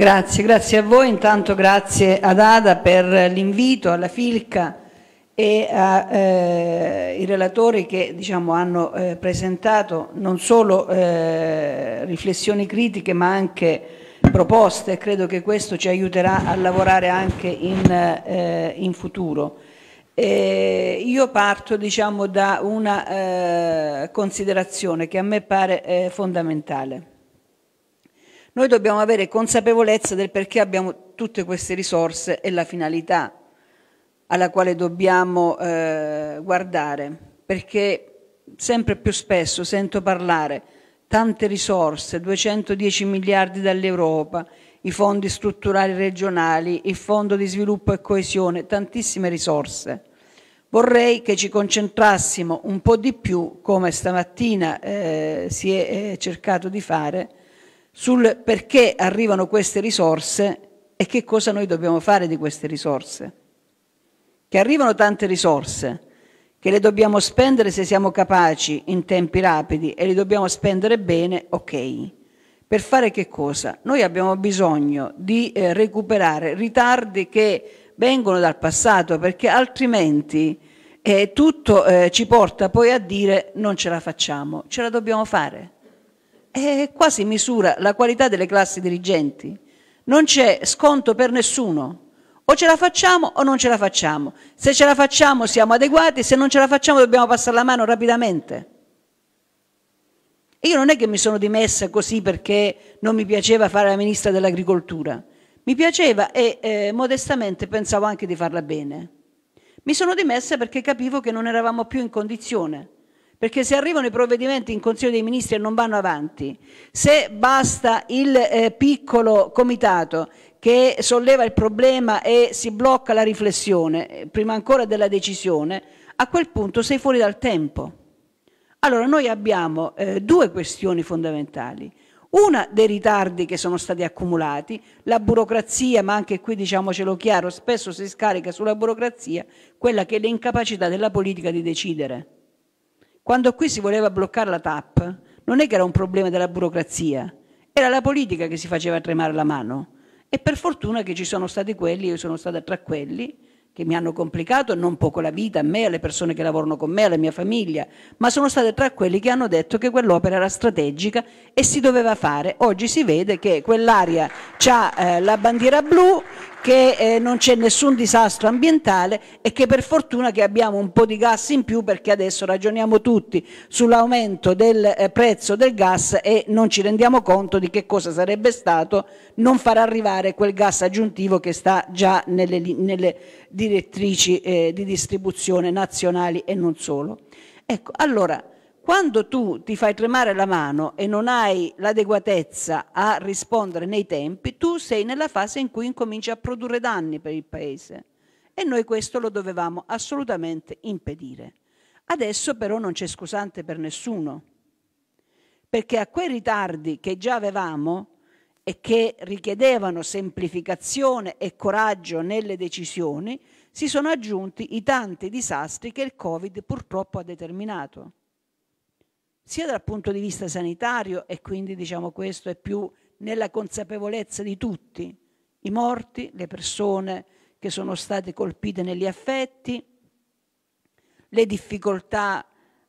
Grazie, grazie a voi, intanto grazie ad Ada per l'invito, alla Filca e ai eh, relatori che diciamo, hanno eh, presentato non solo eh, riflessioni critiche ma anche proposte credo che questo ci aiuterà a lavorare anche in, eh, in futuro. E io parto diciamo, da una eh, considerazione che a me pare eh, fondamentale. Noi dobbiamo avere consapevolezza del perché abbiamo tutte queste risorse e la finalità alla quale dobbiamo eh, guardare, perché sempre più spesso sento parlare tante risorse, 210 miliardi dall'Europa, i fondi strutturali regionali, il fondo di sviluppo e coesione, tantissime risorse. Vorrei che ci concentrassimo un po' di più, come stamattina eh, si è eh, cercato di fare, sul perché arrivano queste risorse e che cosa noi dobbiamo fare di queste risorse. Che arrivano tante risorse, che le dobbiamo spendere se siamo capaci in tempi rapidi e le dobbiamo spendere bene, ok. Per fare che cosa? Noi abbiamo bisogno di eh, recuperare ritardi che vengono dal passato perché altrimenti eh, tutto eh, ci porta poi a dire non ce la facciamo, ce la dobbiamo fare. E qua si misura la qualità delle classi dirigenti. Non c'è sconto per nessuno. O ce la facciamo o non ce la facciamo. Se ce la facciamo siamo adeguati, se non ce la facciamo dobbiamo passare la mano rapidamente. io non è che mi sono dimessa così perché non mi piaceva fare la ministra dell'agricoltura. Mi piaceva e eh, modestamente pensavo anche di farla bene. Mi sono dimessa perché capivo che non eravamo più in condizione perché se arrivano i provvedimenti in Consiglio dei Ministri e non vanno avanti, se basta il eh, piccolo comitato che solleva il problema e si blocca la riflessione, eh, prima ancora della decisione, a quel punto sei fuori dal tempo. Allora noi abbiamo eh, due questioni fondamentali. Una dei ritardi che sono stati accumulati, la burocrazia, ma anche qui diciamocelo chiaro, spesso si scarica sulla burocrazia quella che è l'incapacità della politica di decidere. Quando qui si voleva bloccare la TAP, non è che era un problema della burocrazia, era la politica che si faceva tremare la mano. E per fortuna che ci sono stati quelli, io sono stata tra quelli, che mi hanno complicato non poco la vita, a me, alle persone che lavorano con me, alla mia famiglia, ma sono state tra quelli che hanno detto che quell'opera era strategica e si doveva fare. Oggi si vede che quell'area ha eh, la bandiera blu, che eh, non c'è nessun disastro ambientale e che per fortuna che abbiamo un po' di gas in più perché adesso ragioniamo tutti sull'aumento del eh, prezzo del gas e non ci rendiamo conto di che cosa sarebbe stato non far arrivare quel gas aggiuntivo che sta già nelle, nelle direttrici eh, di distribuzione nazionali e non solo. Ecco, allora, quando tu ti fai tremare la mano e non hai l'adeguatezza a rispondere nei tempi, tu sei nella fase in cui incominci a produrre danni per il Paese. E noi questo lo dovevamo assolutamente impedire. Adesso però non c'è scusante per nessuno, perché a quei ritardi che già avevamo e che richiedevano semplificazione e coraggio nelle decisioni, si sono aggiunti i tanti disastri che il Covid purtroppo ha determinato sia dal punto di vista sanitario e quindi diciamo questo è più nella consapevolezza di tutti, i morti, le persone che sono state colpite negli affetti, le difficoltà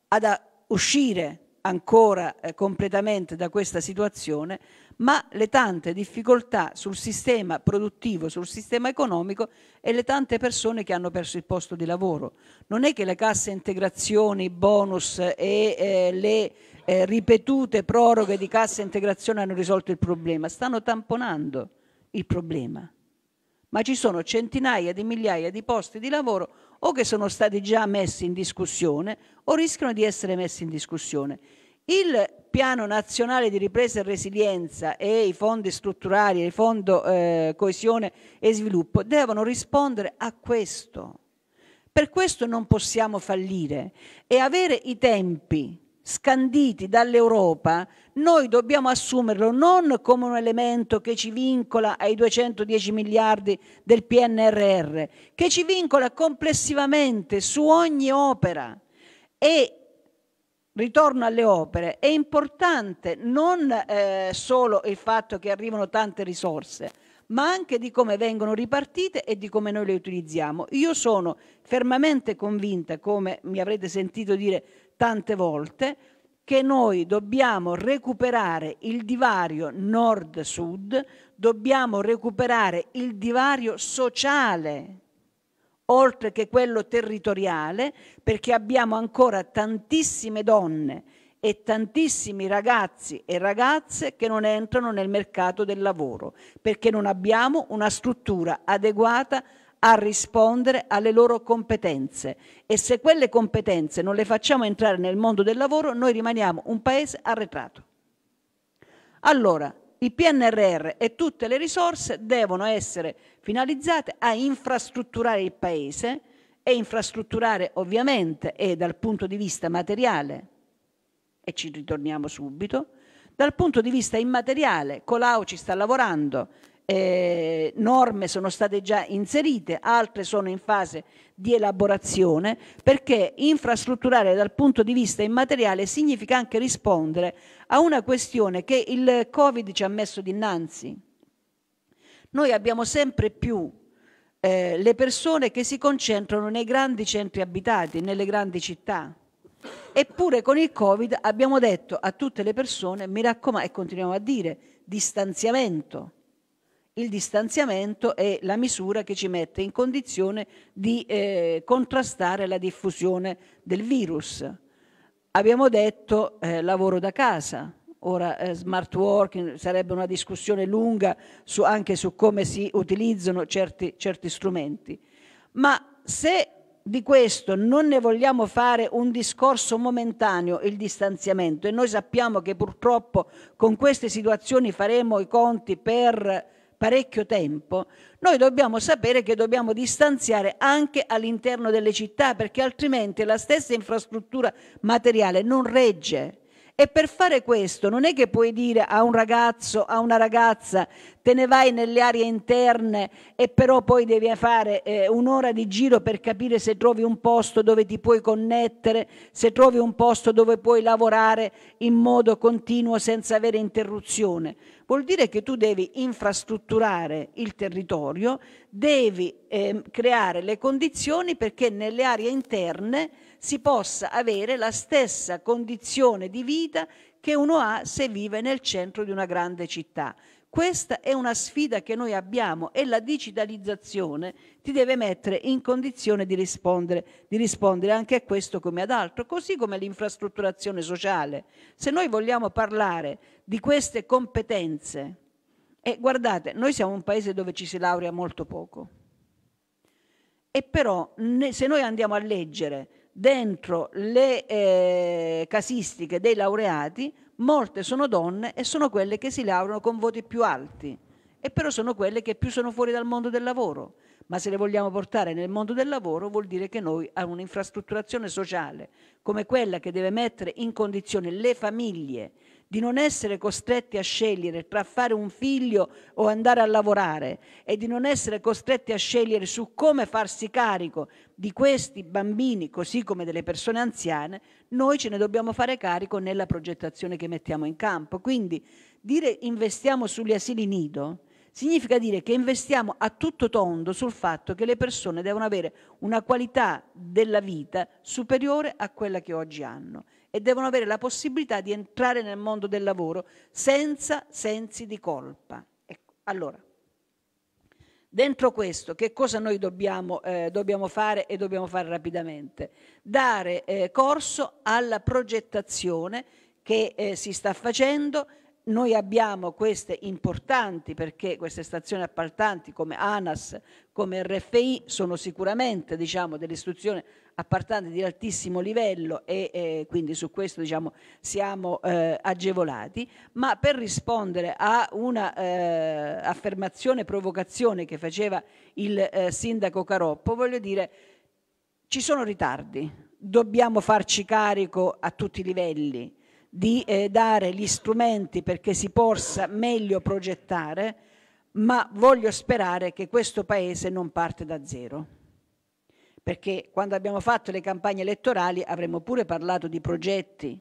ad uscire ancora eh, completamente da questa situazione, ma le tante difficoltà sul sistema produttivo, sul sistema economico e le tante persone che hanno perso il posto di lavoro. Non è che le casse integrazioni, i bonus e eh, le eh, ripetute proroghe di casse integrazione hanno risolto il problema, stanno tamponando il problema. Ma ci sono centinaia di migliaia di posti di lavoro o che sono stati già messi in discussione o rischiano di essere messi in discussione. Il Piano nazionale di ripresa e resilienza e i fondi strutturali, il fondo eh, coesione e sviluppo devono rispondere a questo. Per questo non possiamo fallire e avere i tempi scanditi dall'Europa, noi dobbiamo assumerlo non come un elemento che ci vincola ai 210 miliardi del PNRR, che ci vincola complessivamente su ogni opera e Ritorno alle opere, è importante non eh, solo il fatto che arrivano tante risorse, ma anche di come vengono ripartite e di come noi le utilizziamo. Io sono fermamente convinta, come mi avrete sentito dire tante volte, che noi dobbiamo recuperare il divario nord-sud, dobbiamo recuperare il divario sociale oltre che quello territoriale, perché abbiamo ancora tantissime donne e tantissimi ragazzi e ragazze che non entrano nel mercato del lavoro, perché non abbiamo una struttura adeguata a rispondere alle loro competenze e se quelle competenze non le facciamo entrare nel mondo del lavoro noi rimaniamo un paese arretrato. Allora, il PNRR e tutte le risorse devono essere finalizzate a infrastrutturare il Paese e infrastrutturare ovviamente e dal punto di vista materiale, e ci ritorniamo subito, dal punto di vista immateriale, Colau ci sta lavorando, eh, norme sono state già inserite, altre sono in fase di elaborazione, perché infrastrutturare dal punto di vista immateriale significa anche rispondere a una questione che il Covid ci ha messo dinanzi. Noi abbiamo sempre più eh, le persone che si concentrano nei grandi centri abitati, nelle grandi città. Eppure con il Covid abbiamo detto a tutte le persone, mi raccomando, e continuiamo a dire, distanziamento il distanziamento è la misura che ci mette in condizione di eh, contrastare la diffusione del virus. Abbiamo detto eh, lavoro da casa, ora eh, smart working, sarebbe una discussione lunga su, anche su come si utilizzano certi, certi strumenti. Ma se di questo non ne vogliamo fare un discorso momentaneo, il distanziamento, e noi sappiamo che purtroppo con queste situazioni faremo i conti per parecchio tempo, noi dobbiamo sapere che dobbiamo distanziare anche all'interno delle città perché altrimenti la stessa infrastruttura materiale non regge. E per fare questo non è che puoi dire a un ragazzo, a una ragazza, te ne vai nelle aree interne e però poi devi fare eh, un'ora di giro per capire se trovi un posto dove ti puoi connettere, se trovi un posto dove puoi lavorare in modo continuo senza avere interruzione. Vuol dire che tu devi infrastrutturare il territorio, devi eh, creare le condizioni perché nelle aree interne si possa avere la stessa condizione di vita che uno ha se vive nel centro di una grande città. Questa è una sfida che noi abbiamo e la digitalizzazione ti deve mettere in condizione di rispondere, di rispondere anche a questo come ad altro, così come l'infrastrutturazione sociale. Se noi vogliamo parlare di queste competenze, e guardate, noi siamo un paese dove ci si laurea molto poco, e però se noi andiamo a leggere dentro le eh, casistiche dei laureati molte sono donne e sono quelle che si laureano con voti più alti e però sono quelle che più sono fuori dal mondo del lavoro. Ma se le vogliamo portare nel mondo del lavoro vuol dire che noi abbiamo un'infrastrutturazione sociale come quella che deve mettere in condizione le famiglie di non essere costretti a scegliere tra fare un figlio o andare a lavorare e di non essere costretti a scegliere su come farsi carico di questi bambini, così come delle persone anziane, noi ce ne dobbiamo fare carico nella progettazione che mettiamo in campo. Quindi dire investiamo sugli asili nido significa dire che investiamo a tutto tondo sul fatto che le persone devono avere una qualità della vita superiore a quella che oggi hanno e devono avere la possibilità di entrare nel mondo del lavoro senza sensi di colpa. Ecco, allora, dentro questo che cosa noi dobbiamo, eh, dobbiamo, fare e dobbiamo fare rapidamente? Dare eh, corso alla progettazione che eh, si sta facendo noi abbiamo queste importanti perché queste stazioni appaltanti come ANAS, come RFI sono sicuramente diciamo, delle istituzioni appaltanti di altissimo livello e eh, quindi su questo diciamo, siamo eh, agevolati, ma per rispondere a una eh, affermazione, provocazione che faceva il eh, sindaco Caroppo, voglio dire ci sono ritardi, dobbiamo farci carico a tutti i livelli, di eh, dare gli strumenti perché si possa meglio progettare, ma voglio sperare che questo Paese non parte da zero. Perché quando abbiamo fatto le campagne elettorali avremmo pure parlato di progetti,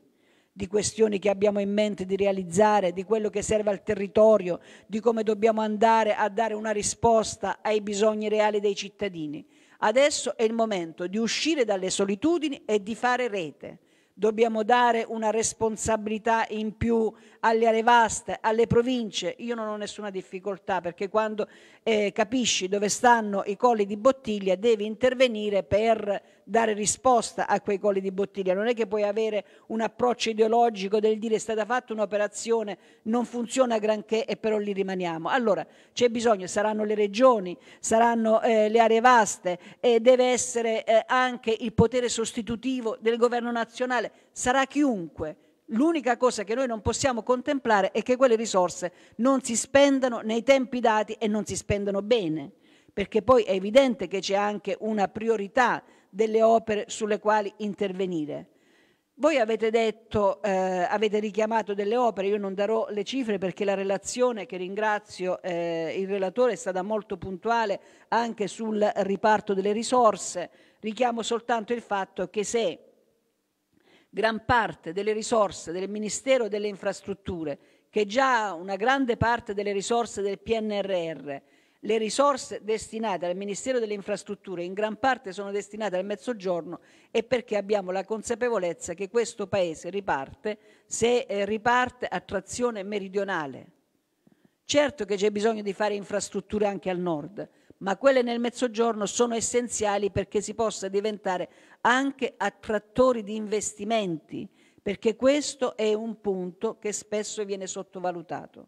di questioni che abbiamo in mente di realizzare, di quello che serve al territorio, di come dobbiamo andare a dare una risposta ai bisogni reali dei cittadini. Adesso è il momento di uscire dalle solitudini e di fare rete dobbiamo dare una responsabilità in più alle aree vaste, alle province. Io non ho nessuna difficoltà perché quando eh, capisci dove stanno i colli di bottiglia devi intervenire per dare risposta a quei colli di bottiglia. Non è che puoi avere un approccio ideologico del dire è stata fatta un'operazione, non funziona granché e però lì rimaniamo. Allora c'è bisogno, saranno le regioni, saranno eh, le aree vaste, eh, deve essere eh, anche il potere sostitutivo del governo nazionale nazionale sarà chiunque. L'unica cosa che noi non possiamo contemplare è che quelle risorse non si spendano nei tempi dati e non si spendano bene, perché poi è evidente che c'è anche una priorità delle opere sulle quali intervenire. Voi avete detto, eh, avete richiamato delle opere, io non darò le cifre perché la relazione che ringrazio eh, il relatore è stata molto puntuale anche sul riparto delle risorse, richiamo soltanto il fatto che se gran parte delle risorse del Ministero delle Infrastrutture, che già ha una grande parte delle risorse del PNRR, le risorse destinate al Ministero delle Infrastrutture in gran parte sono destinate al Mezzogiorno è perché abbiamo la consapevolezza che questo Paese riparte se eh, riparte a trazione meridionale. Certo che c'è bisogno di fare infrastrutture anche al nord, ma quelle nel mezzogiorno sono essenziali perché si possa diventare anche attrattori di investimenti, perché questo è un punto che spesso viene sottovalutato.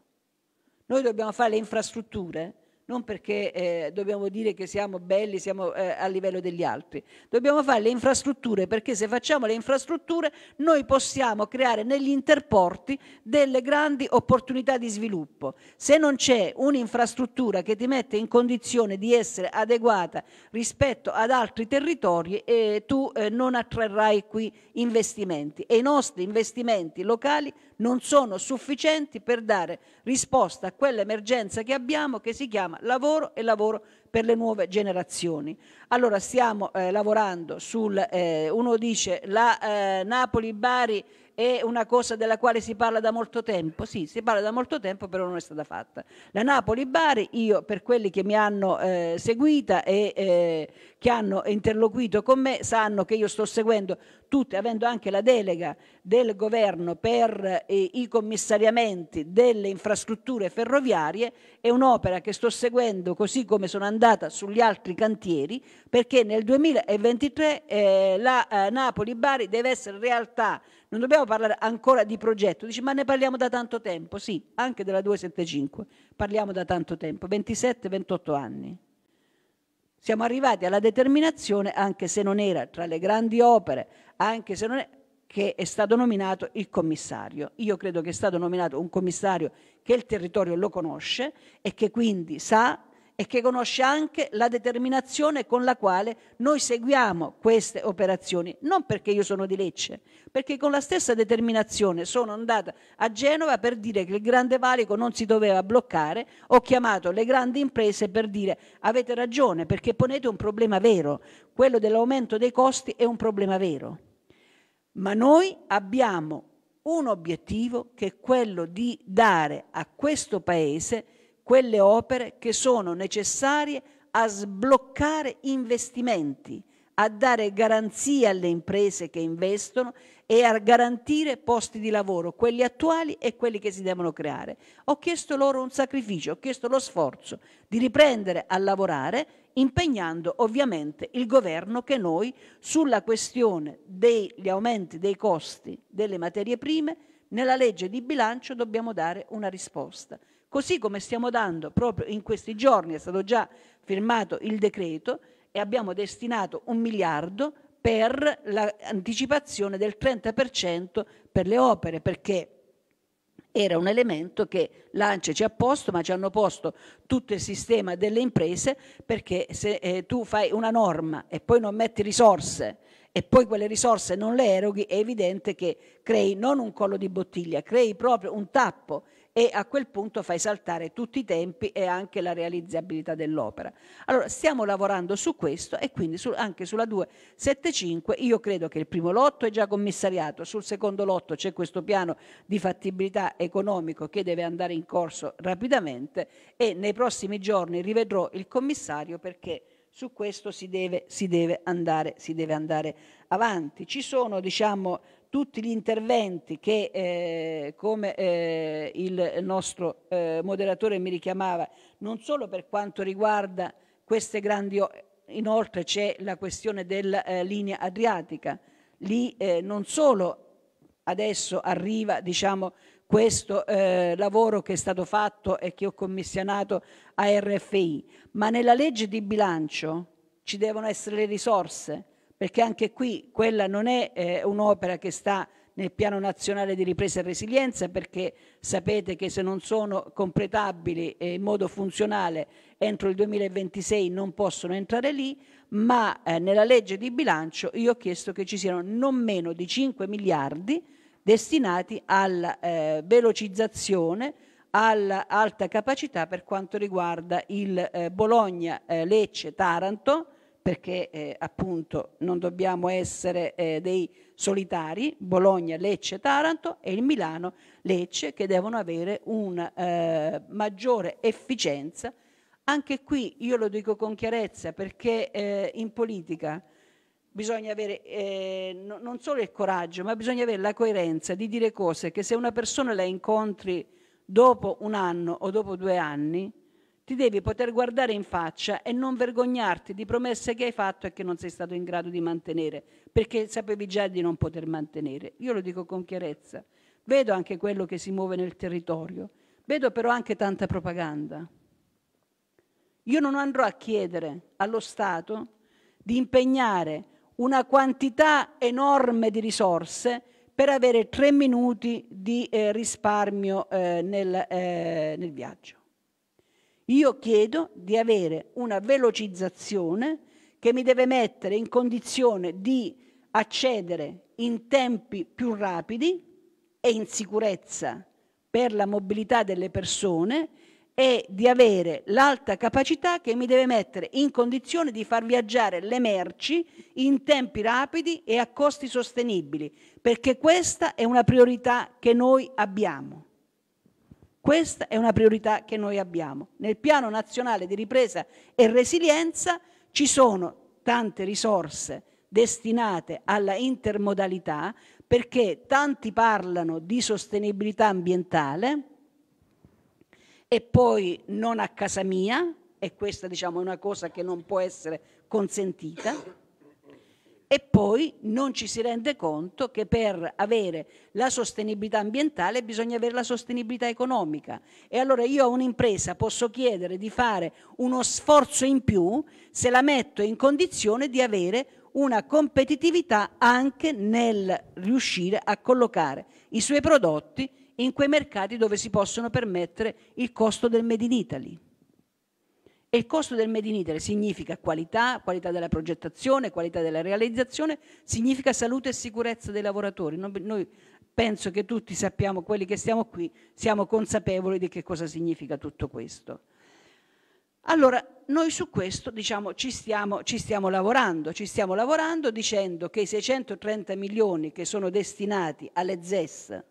Noi dobbiamo fare le infrastrutture non perché eh, dobbiamo dire che siamo belli, siamo eh, a livello degli altri. Dobbiamo fare le infrastrutture perché se facciamo le infrastrutture noi possiamo creare negli interporti delle grandi opportunità di sviluppo. Se non c'è un'infrastruttura che ti mette in condizione di essere adeguata rispetto ad altri territori, eh, tu eh, non attrarrai qui investimenti e i nostri investimenti locali non sono sufficienti per dare risposta a quell'emergenza che abbiamo che si chiama lavoro e lavoro per le nuove generazioni. Allora stiamo eh, lavorando sul, eh, uno dice, la eh, Napoli-Bari è una cosa della quale si parla da molto tempo, sì, si parla da molto tempo però non è stata fatta. La Napoli-Bari, io per quelli che mi hanno eh, seguita e eh, che hanno interloquito con me sanno che io sto seguendo tutte, avendo anche la delega del governo per eh, i commissariamenti delle infrastrutture ferroviarie, è un'opera che sto seguendo così come sono andata sugli altri cantieri, perché nel 2023 eh, la eh, Napoli-Bari deve essere realtà. Non dobbiamo parlare ancora di progetto, dici ma ne parliamo da tanto tempo, sì, anche della 275, parliamo da tanto tempo, 27-28 anni. Siamo arrivati alla determinazione, anche se non era tra le grandi opere, anche se non è, che è stato nominato il commissario. Io credo che è stato nominato un commissario che il territorio lo conosce e che quindi sa e che conosce anche la determinazione con la quale noi seguiamo queste operazioni, non perché io sono di Lecce, perché con la stessa determinazione sono andata a Genova per dire che il Grande Valico non si doveva bloccare, ho chiamato le grandi imprese per dire avete ragione perché ponete un problema vero, quello dell'aumento dei costi è un problema vero. Ma noi abbiamo un obiettivo che è quello di dare a questo Paese quelle opere che sono necessarie a sbloccare investimenti, a dare garanzie alle imprese che investono e a garantire posti di lavoro, quelli attuali e quelli che si devono creare. Ho chiesto loro un sacrificio, ho chiesto lo sforzo di riprendere a lavorare impegnando ovviamente il governo che noi sulla questione degli aumenti dei costi delle materie prime nella legge di bilancio dobbiamo dare una risposta così come stiamo dando proprio in questi giorni, è stato già firmato il decreto e abbiamo destinato un miliardo per l'anticipazione del 30% per le opere, perché era un elemento che l'ANCE ci ha posto, ma ci hanno posto tutto il sistema delle imprese, perché se eh, tu fai una norma e poi non metti risorse e poi quelle risorse non le eroghi, è evidente che crei non un collo di bottiglia, crei proprio un tappo e a quel punto fai saltare tutti i tempi e anche la realizzabilità dell'opera. Allora stiamo lavorando su questo e quindi su, anche sulla 275 io credo che il primo lotto è già commissariato, sul secondo lotto c'è questo piano di fattibilità economico che deve andare in corso rapidamente e nei prossimi giorni rivedrò il commissario perché su questo si deve, si deve, andare, si deve andare, avanti. Ci sono diciamo, tutti gli interventi che, eh, come eh, il nostro eh, moderatore mi richiamava, non solo per quanto riguarda queste grandi... Inoltre c'è la questione della eh, linea adriatica. Lì eh, non solo adesso arriva diciamo, questo eh, lavoro che è stato fatto e che ho commissionato a RFI, ma nella legge di bilancio ci devono essere le risorse, perché anche qui quella non è eh, un'opera che sta nel piano nazionale di ripresa e resilienza perché sapete che se non sono completabili eh, in modo funzionale entro il 2026 non possono entrare lì, ma eh, nella legge di bilancio io ho chiesto che ci siano non meno di 5 miliardi destinati alla eh, velocizzazione, all'alta capacità per quanto riguarda il eh, Bologna-Lecce-Taranto, eh, perché eh, appunto non dobbiamo essere eh, dei solitari, Bologna, Lecce, Taranto e il Milano, Lecce, che devono avere una eh, maggiore efficienza. Anche qui io lo dico con chiarezza perché eh, in politica bisogna avere eh, no, non solo il coraggio, ma bisogna avere la coerenza di dire cose che se una persona la incontri dopo un anno o dopo due anni, ti devi poter guardare in faccia e non vergognarti di promesse che hai fatto e che non sei stato in grado di mantenere, perché sapevi già di non poter mantenere. Io lo dico con chiarezza. Vedo anche quello che si muove nel territorio, vedo però anche tanta propaganda. Io non andrò a chiedere allo Stato di impegnare una quantità enorme di risorse per avere tre minuti di eh, risparmio eh, nel, eh, nel viaggio. Io chiedo di avere una velocizzazione che mi deve mettere in condizione di accedere in tempi più rapidi e in sicurezza per la mobilità delle persone e di avere l'alta capacità che mi deve mettere in condizione di far viaggiare le merci in tempi rapidi e a costi sostenibili, perché questa è una priorità che noi abbiamo. Questa è una priorità che noi abbiamo. Nel piano nazionale di ripresa e resilienza ci sono tante risorse destinate alla intermodalità perché tanti parlano di sostenibilità ambientale, e poi non a casa mia, e questa diciamo è una cosa che non può essere consentita, e poi non ci si rende conto che per avere la sostenibilità ambientale bisogna avere la sostenibilità economica. E allora io a un'impresa posso chiedere di fare uno sforzo in più se la metto in condizione di avere una competitività anche nel riuscire a collocare i suoi prodotti in quei mercati dove si possono permettere il costo del Made in Italy. E il costo del Made in Italy significa qualità, qualità della progettazione, qualità della realizzazione, significa salute e sicurezza dei lavoratori. Noi penso che tutti sappiamo, quelli che stiamo qui, siamo consapevoli di che cosa significa tutto questo. Allora, noi su questo diciamo, ci, stiamo, ci, stiamo, lavorando, ci stiamo lavorando dicendo che i 630 milioni che sono destinati alle ZES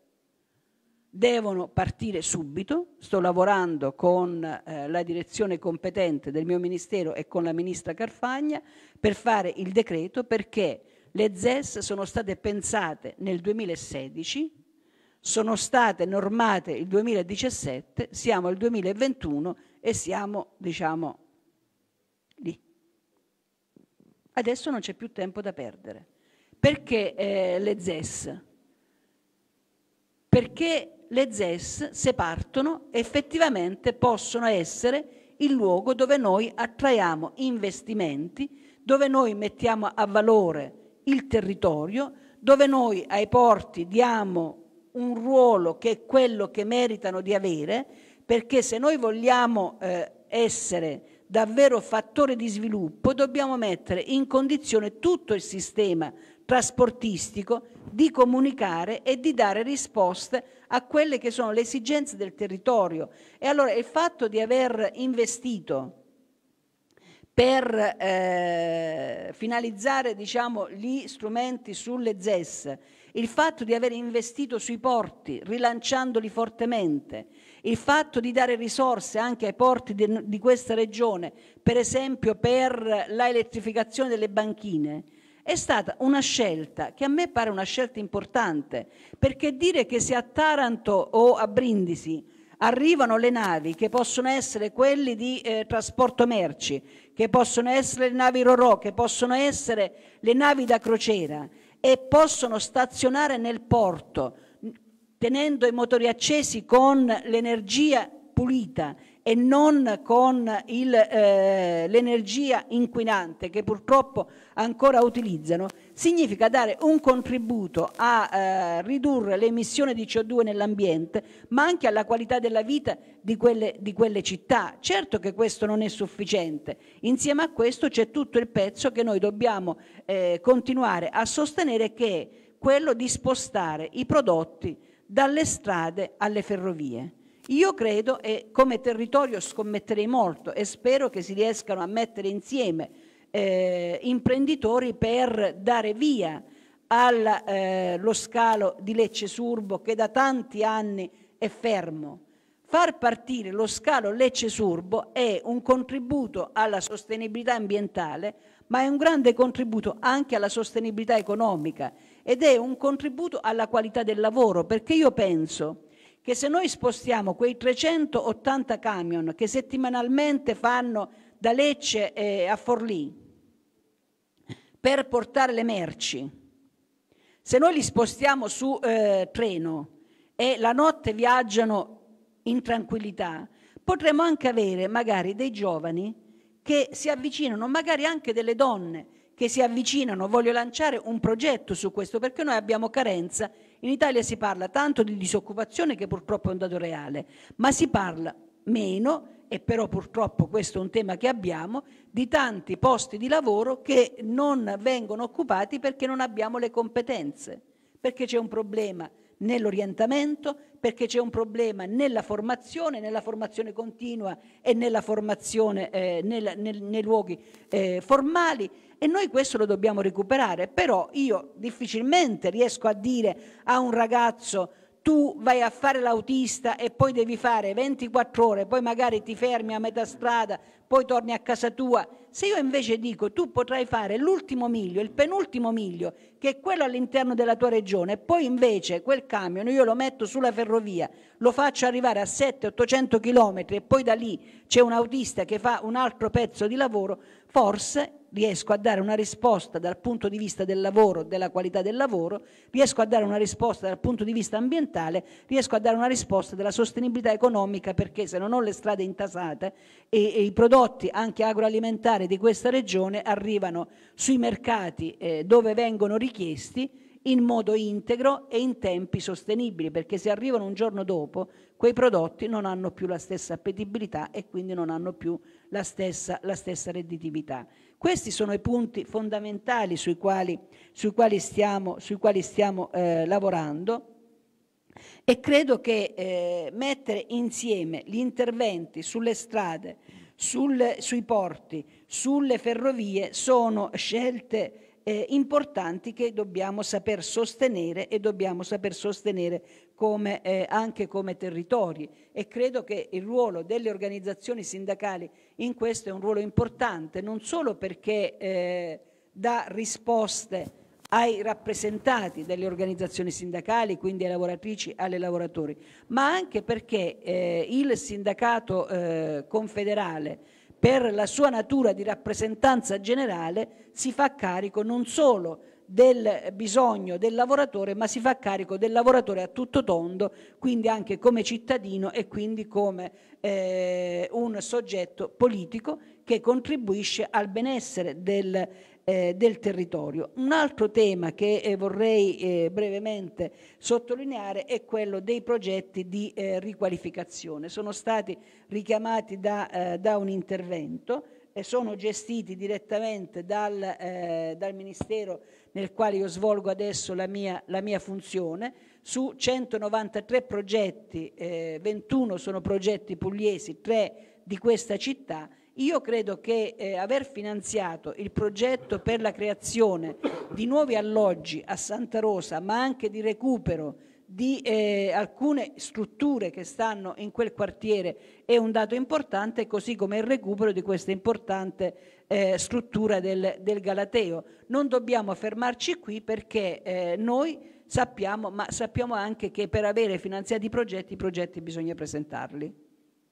devono partire subito, sto lavorando con eh, la direzione competente del mio Ministero e con la Ministra Carfagna per fare il decreto perché le ZES sono state pensate nel 2016, sono state normate il 2017, siamo al 2021 e siamo, diciamo, lì. Adesso non c'è più tempo da perdere. Perché eh, le ZES? Perché le ZES, se partono, effettivamente possono essere il luogo dove noi attraiamo investimenti, dove noi mettiamo a valore il territorio, dove noi ai porti diamo un ruolo che è quello che meritano di avere, perché se noi vogliamo eh, essere davvero fattore di sviluppo, dobbiamo mettere in condizione tutto il sistema trasportistico di comunicare e di dare risposte a quelle che sono le esigenze del territorio. E allora il fatto di aver investito per eh, finalizzare diciamo, gli strumenti sulle ZES, il fatto di aver investito sui porti, rilanciandoli fortemente, il fatto di dare risorse anche ai porti di questa regione, per esempio per l'elettrificazione delle banchine, è stata una scelta che a me pare una scelta importante, perché dire che se a Taranto o a Brindisi arrivano le navi che possono essere quelle di eh, trasporto merci, che possono essere le navi Roro, che possono essere le navi da crociera e possono stazionare nel porto tenendo i motori accesi con l'energia pulita e non con eh, l'energia eh, inquinante che purtroppo ancora utilizzano, significa dare un contributo a eh, ridurre le emissioni di CO2 nell'ambiente, ma anche alla qualità della vita di quelle, di quelle città. Certo che questo non è sufficiente, insieme a questo c'è tutto il pezzo che noi dobbiamo eh, continuare a sostenere che è quello di spostare i prodotti dalle strade alle ferrovie. Io credo e come territorio scommetterei molto e spero che si riescano a mettere insieme eh, imprenditori per dare via allo eh, scalo di Lecce Surbo che da tanti anni è fermo. Far partire lo scalo Lecce Surbo è un contributo alla sostenibilità ambientale, ma è un grande contributo anche alla sostenibilità economica ed è un contributo alla qualità del lavoro, perché io penso che se noi spostiamo quei 380 camion che settimanalmente fanno da Lecce eh, a Forlì per portare le merci, se noi li spostiamo su eh, treno e la notte viaggiano in tranquillità, potremmo anche avere magari dei giovani che si avvicinano, magari anche delle donne che si avvicinano, voglio lanciare un progetto su questo perché noi abbiamo carenza. In Italia si parla tanto di disoccupazione che purtroppo è un dato reale, ma si parla meno, e però purtroppo questo è un tema che abbiamo, di tanti posti di lavoro che non vengono occupati perché non abbiamo le competenze, perché c'è un problema nell'orientamento, perché c'è un problema nella formazione, nella formazione continua e nella formazione eh, nel, nel, nei luoghi eh, formali e noi questo lo dobbiamo recuperare, però io difficilmente riesco a dire a un ragazzo tu vai a fare l'autista e poi devi fare 24 ore, poi magari ti fermi a metà strada, poi torni a casa tua. Se io invece dico tu potrai fare l'ultimo miglio, il penultimo miglio, che è quello all'interno della tua regione, e poi invece quel camion io lo metto sulla ferrovia, lo faccio arrivare a 700-800 km e poi da lì c'è un autista che fa un altro pezzo di lavoro, forse riesco a dare una risposta dal punto di vista del lavoro, della qualità del lavoro, riesco a dare una risposta dal punto di vista ambientale, riesco a dare una risposta della sostenibilità economica perché se non ho le strade intasate e, e i prodotti anche agroalimentari di questa regione arrivano sui mercati eh, dove vengono richiesti in modo integro e in tempi sostenibili, perché se arrivano un giorno dopo, quei prodotti non hanno più la stessa appetibilità e quindi non hanno più la stessa, la stessa redditività. Questi sono i punti fondamentali sui quali, sui quali stiamo, sui quali stiamo eh, lavorando e credo che eh, mettere insieme gli interventi sulle strade, sul, sui porti, sulle ferrovie sono scelte eh, importanti che dobbiamo saper sostenere e dobbiamo saper sostenere come, eh, anche come territori e credo che il ruolo delle organizzazioni sindacali in questo è un ruolo importante, non solo perché eh, dà risposte ai rappresentanti delle organizzazioni sindacali, quindi ai lavoratrici, alle lavoratori, ma anche perché eh, il sindacato eh, confederale per la sua natura di rappresentanza generale si fa carico non solo del bisogno del lavoratore, ma si fa carico del lavoratore a tutto tondo, quindi anche come cittadino e quindi come eh, un soggetto politico che contribuisce al benessere del, eh, del territorio. Un altro tema che eh, vorrei eh, brevemente sottolineare è quello dei progetti di eh, riqualificazione. Sono stati richiamati da, eh, da un intervento e sono gestiti direttamente dal, eh, dal Ministero nel quale io svolgo adesso la mia, la mia funzione. Su 193 progetti, eh, 21 sono progetti pugliesi, 3 di questa città. Io credo che eh, aver finanziato il progetto per la creazione di nuovi alloggi a Santa Rosa, ma anche di recupero di eh, alcune strutture che stanno in quel quartiere è un dato importante, così come il recupero di questa importante eh, struttura del, del, Galateo. Non dobbiamo fermarci qui perché eh, noi sappiamo, ma sappiamo anche che per avere finanziati i progetti, i progetti bisogna presentarli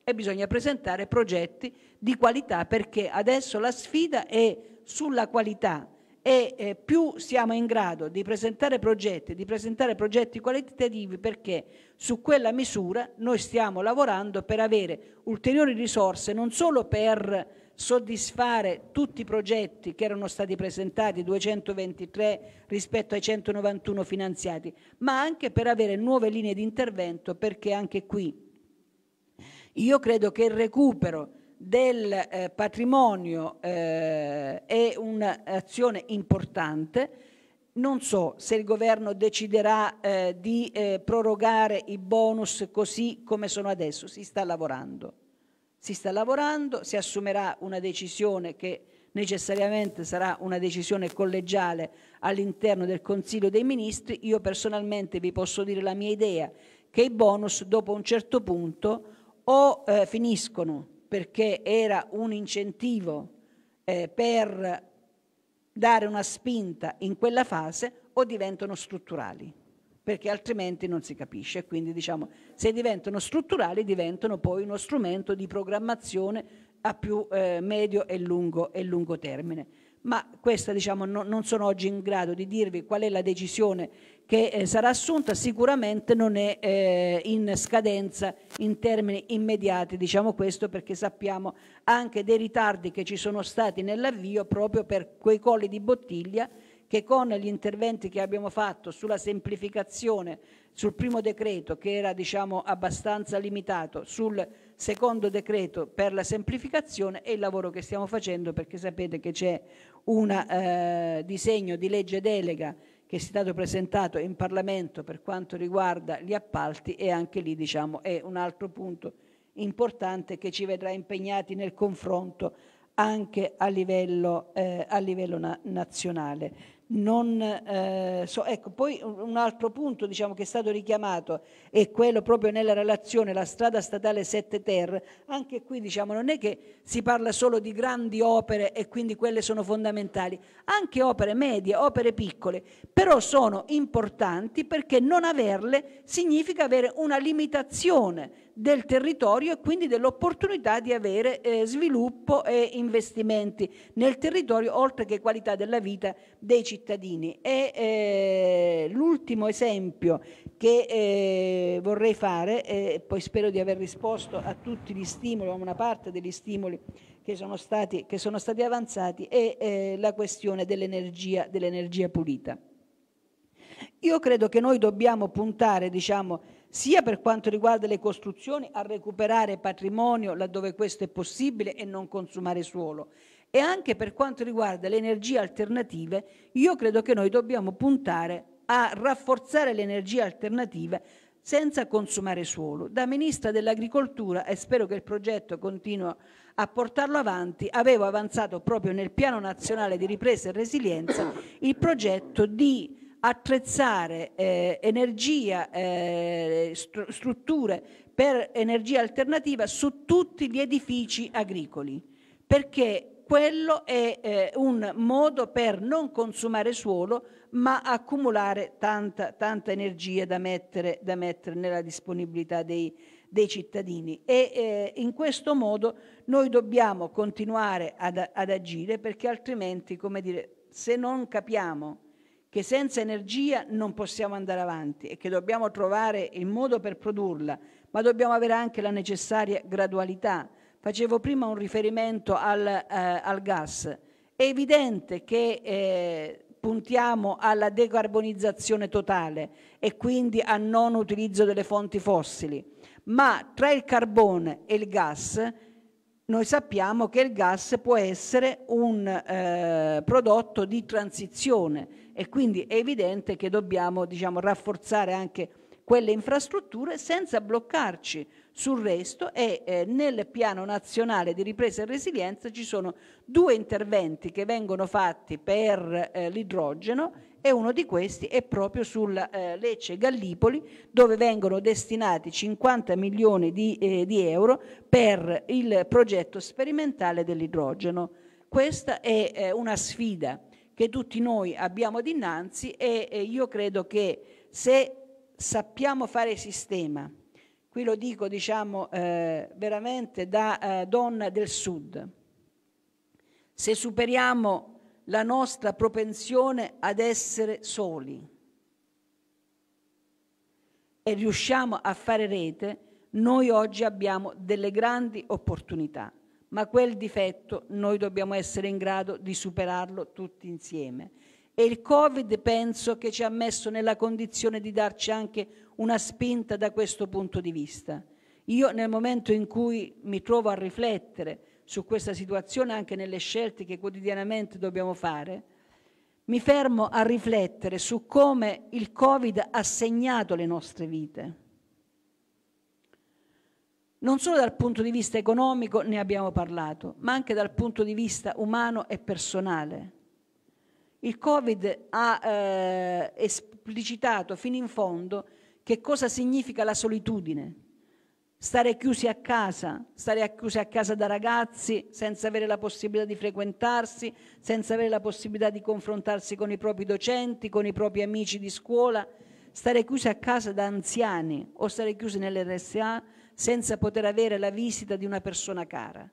e bisogna presentare progetti di qualità perché adesso la sfida è sulla qualità e eh, più siamo in grado di presentare progetti, di presentare progetti qualitativi perché su quella misura noi stiamo lavorando per avere ulteriori risorse non solo per soddisfare tutti i progetti che erano stati presentati, 223 rispetto ai 191 finanziati, ma anche per avere nuove linee di intervento perché anche qui io credo che il recupero del eh, patrimonio eh, è un'azione importante. Non so se il governo deciderà eh, di eh, prorogare i bonus così come sono adesso, si sta lavorando. Si sta lavorando, si assumerà una decisione che necessariamente sarà una decisione collegiale all'interno del Consiglio dei Ministri. Io personalmente vi posso dire la mia idea che i bonus dopo un certo punto o eh, finiscono perché era un incentivo eh, per dare una spinta in quella fase o diventano strutturali, perché altrimenti non si capisce. Quindi diciamo, se diventano strutturali diventano poi uno strumento di programmazione a più eh, medio e lungo, e lungo, termine. Ma questa diciamo, no, non sono oggi in grado di dirvi qual è la decisione che eh, sarà assunta sicuramente non è eh, in scadenza in termini immediati, diciamo questo perché sappiamo anche dei ritardi che ci sono stati nell'avvio proprio per quei colli di bottiglia che con gli interventi che abbiamo fatto sulla semplificazione sul primo decreto che era diciamo abbastanza limitato, sul secondo decreto per la semplificazione e il lavoro che stiamo facendo perché sapete che c'è un eh, disegno di legge delega che è stato presentato in Parlamento per quanto riguarda gli appalti e anche lì diciamo, è un altro punto importante che ci vedrà impegnati nel confronto anche a livello, eh, a livello na nazionale. Non, eh, so, ecco, poi un altro punto diciamo, che è stato richiamato è quello proprio nella relazione, la strada statale 7 Ter, anche qui diciamo, non è che si parla solo di grandi opere e quindi quelle sono fondamentali, anche opere medie, opere piccole, però sono importanti perché non averle significa avere una limitazione del territorio e quindi dell'opportunità di avere eh, sviluppo e investimenti nel territorio oltre che qualità della vita dei cittadini. E, eh, l'ultimo esempio che eh, vorrei fare, e poi spero di aver risposto a tutti gli stimoli, a una parte degli stimoli che sono stati, che sono stati avanzati, è eh, la questione dell'energia, dell'energia pulita. Io credo che noi dobbiamo puntare, diciamo, sia per quanto riguarda le costruzioni a recuperare patrimonio laddove questo è possibile e non consumare suolo e anche per quanto riguarda le energie alternative, io credo che noi dobbiamo puntare a rafforzare le energie alternative senza consumare suolo. Da Ministra dell'Agricoltura, e spero che il progetto continui a portarlo avanti, avevo avanzato proprio nel Piano Nazionale di Ripresa e Resilienza il progetto di attrezzare eh, energia, eh, str strutture per energia alternativa su tutti gli edifici agricoli, perché quello è eh, un modo per non consumare suolo ma accumulare tanta, tanta energia da mettere, da mettere, nella disponibilità dei, dei cittadini e eh, in questo modo noi dobbiamo continuare ad, ad agire perché altrimenti, come dire, se non capiamo che senza energia non possiamo andare avanti e che dobbiamo trovare il modo per produrla, ma dobbiamo avere anche la necessaria gradualità. Facevo prima un riferimento al, eh, al gas. È evidente che eh, puntiamo alla decarbonizzazione totale e quindi al non utilizzo delle fonti fossili, ma tra il carbone e il gas noi sappiamo che il gas può essere un eh, prodotto di transizione e quindi è evidente che dobbiamo diciamo, rafforzare anche quelle infrastrutture senza bloccarci sul resto e eh, nel piano nazionale di ripresa e resilienza ci sono due interventi che vengono fatti per eh, l'idrogeno e uno di questi è proprio sulla eh, Lecce Gallipoli dove vengono destinati 50 milioni di, eh, di euro per il progetto sperimentale dell'idrogeno. Questa è eh, una sfida che tutti noi abbiamo dinanzi e io credo che se sappiamo fare sistema, qui lo dico diciamo eh, veramente da eh, donna del sud, se superiamo la nostra propensione ad essere soli e riusciamo a fare rete, noi oggi abbiamo delle grandi opportunità, ma quel difetto noi dobbiamo essere in grado di superarlo tutti insieme. E il Covid penso che ci ha messo nella condizione di darci anche una spinta da questo punto di vista. Io nel momento in cui mi trovo a riflettere su questa situazione anche nelle scelte che quotidianamente dobbiamo fare, mi fermo a riflettere su come il Covid ha segnato le nostre vite. Non solo dal punto di vista economico ne abbiamo parlato, ma anche dal punto di vista umano e personale. Il Covid ha eh, esplicitato fino in fondo che cosa significa la solitudine, stare chiusi a casa, stare chiusi a casa da ragazzi senza avere la possibilità di frequentarsi, senza avere la possibilità di confrontarsi con i propri docenti, con i propri amici di scuola, stare chiusi a casa da anziani o stare chiusi nell'RSA senza poter avere la visita di una persona cara.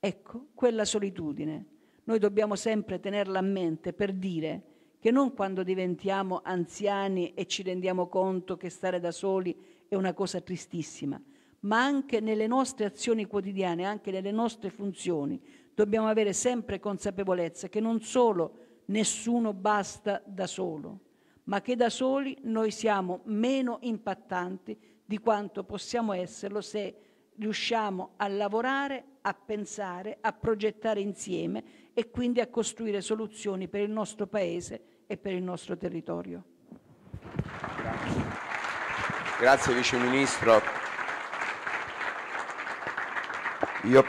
Ecco, quella solitudine noi dobbiamo sempre tenerla a mente per dire che non quando diventiamo anziani e ci rendiamo conto che stare da soli è una cosa tristissima, ma anche nelle nostre azioni quotidiane, anche nelle nostre funzioni, dobbiamo avere sempre consapevolezza che non solo nessuno basta da solo, ma che da soli noi siamo meno impattanti di quanto possiamo esserlo se riusciamo a lavorare, a pensare, a progettare insieme e quindi a costruire soluzioni per il nostro Paese e per il nostro territorio. Grazie, Grazie Vice Ministro. y